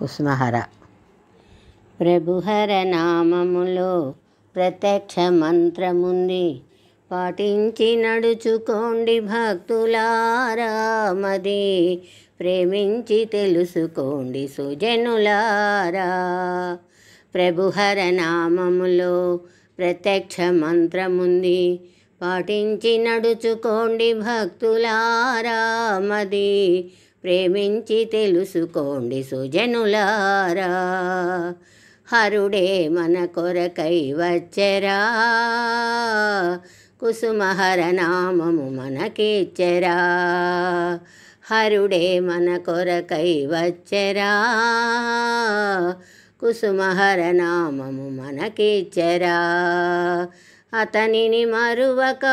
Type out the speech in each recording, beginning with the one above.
కుసుమహర ప్రభుహర నామములో ప్రత్యక్ష మంత్రముంది పాటించి నడుచుకోండి భక్తులారామది ప్రేమించి తెలుసుకోండి సుజనులారా ప్రభుహర నామములో ప్రత్యక్ష మంత్రముంది పాటించి నడుచుకోండి భక్తులారామది ప్రేమించి తెలుసుకోండి సుజనులారా హరుడే మన కొరకై వచ్చరా కుసుమహర నామము మనకిచ్చరా హరుడే మన కొరకై వచ్చరా కుసుమహర నామము మనకిచ్చరా అతనిని మరువక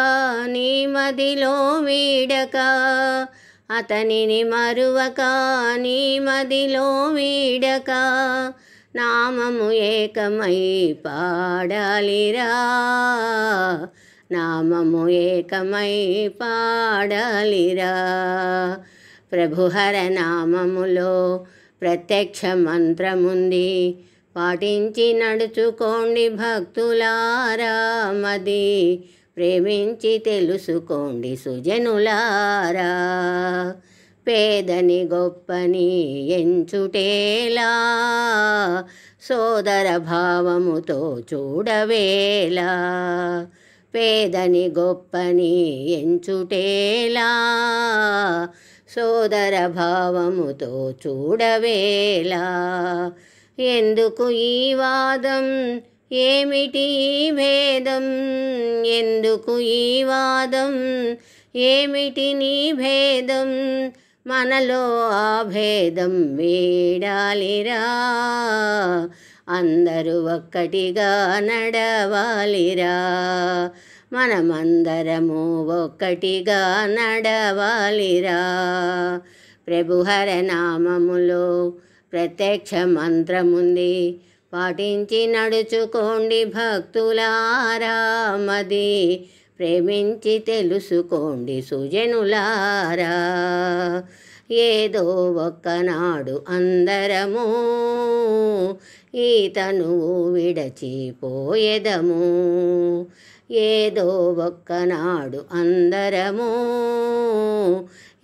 నీ మదిలో వీడక అతనిని మరువక నీ మదిలో వీడక నామము ఏకమై పాడాలిరా నామము ఏకమై పాడాలిరా ప్రభుహర నామములో ప్రత్యక్ష మంత్రముంది పాటించి నడుచుకోండి భక్తులారా మది ప్రేమించి తెలుసుకోండి సుజనులారా పేదని గొప్పని ఎంచుటేలా సోదర భావముతో చూడవేలా పేదని గొప్పని ఎంచుటేలా సోదర భావముతో చూడవేలా ఎందుకు ఈ వాదం ఏమిటి భేదం ఎందుకు ఈ వాదం ఏమిటి నీ భేదం మనలో ఆ భేదం వేడాలిరా అందరూ ఒక్కటిగా నడవాలిరా మనమందరము ఒక్కటిగా నడవాలిరా ప్రభుహర నామములో ప్రత్యక్ష మంత్రముంది పాటించి నడుచుకోండి భక్తులారామది ప్రేమించి తెలుసుకోండి సుజనులారా ఏదో ఒక్కనాడు అందరము ఈతను విడచిపోయేదము ఏదో ఒక్కనాడు అందరము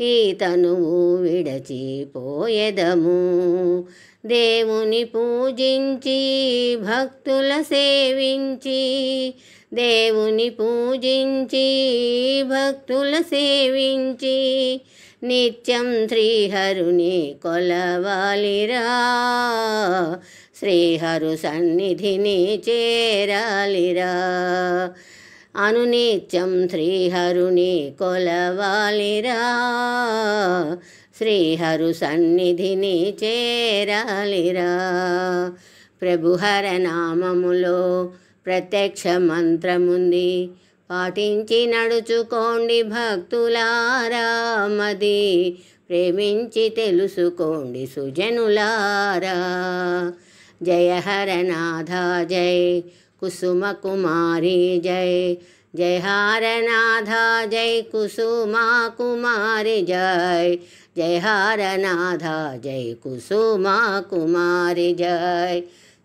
ఈతను తనువు విడచిపోయెదము దేవుని పూజించి భక్తుల సేవించి దేవుని పూజించి భక్తుల సేవించి నిత్యం శ్రీహరుని కొలవాలిరా శ్రీహరు సన్నిధిని చేరాలిరా అనునిత్యం శ్రీహరుని కొలవాలిరా శ్రీహరు సన్నిధిని చేరాలిరా ప్రభుహర నామములో ప్రత్యక్ష మంత్రముంది పాటించి నడుచుకోండి భక్తులారామది ప్రేమించి తెలుసుకోండి సుజనులారా जय हर नाधा जय कुसुम कुमारी जय जय हर नाधा जय कुसुमा कुमारी जय जय हर नाधा जय कुसुमा कुमारी जय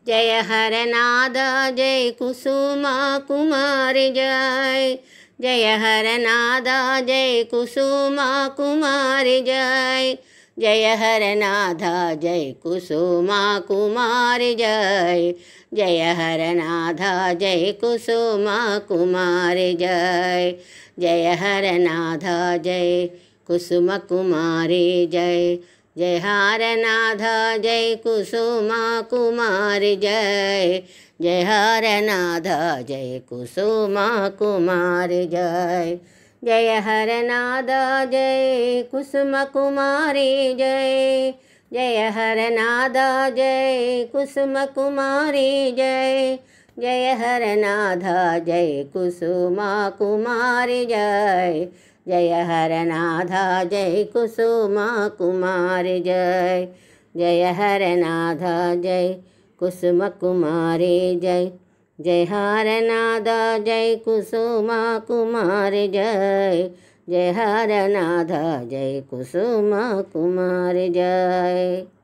जय हर नाद जय कुसुमा कुमार जय जय हर नाद जय कुसुमा कुमार जय जय हर नाधा जय कुसुमा कुमार जय जय हर नाधा जय कुसुमा कुमार जय जय हर नाधा जय कुसुम कुमार जय जय हर नाधा जय कुसुमा कुमार जय जय हर नाधा जय कुसुमा कुमार जय जय नाद जय कुसुम कुमारी जय जय नाद जय कुसुम कुमारी जय जय नाद जय कुसुम कुमारी जय जय हरनाधा जय कुसुम कुमारी जय जय हरनाधा जय कुसुम कुमारी जय जय नादा जय कुसुमा कुमार जय जय नादा जय कुसुमा कुमार जय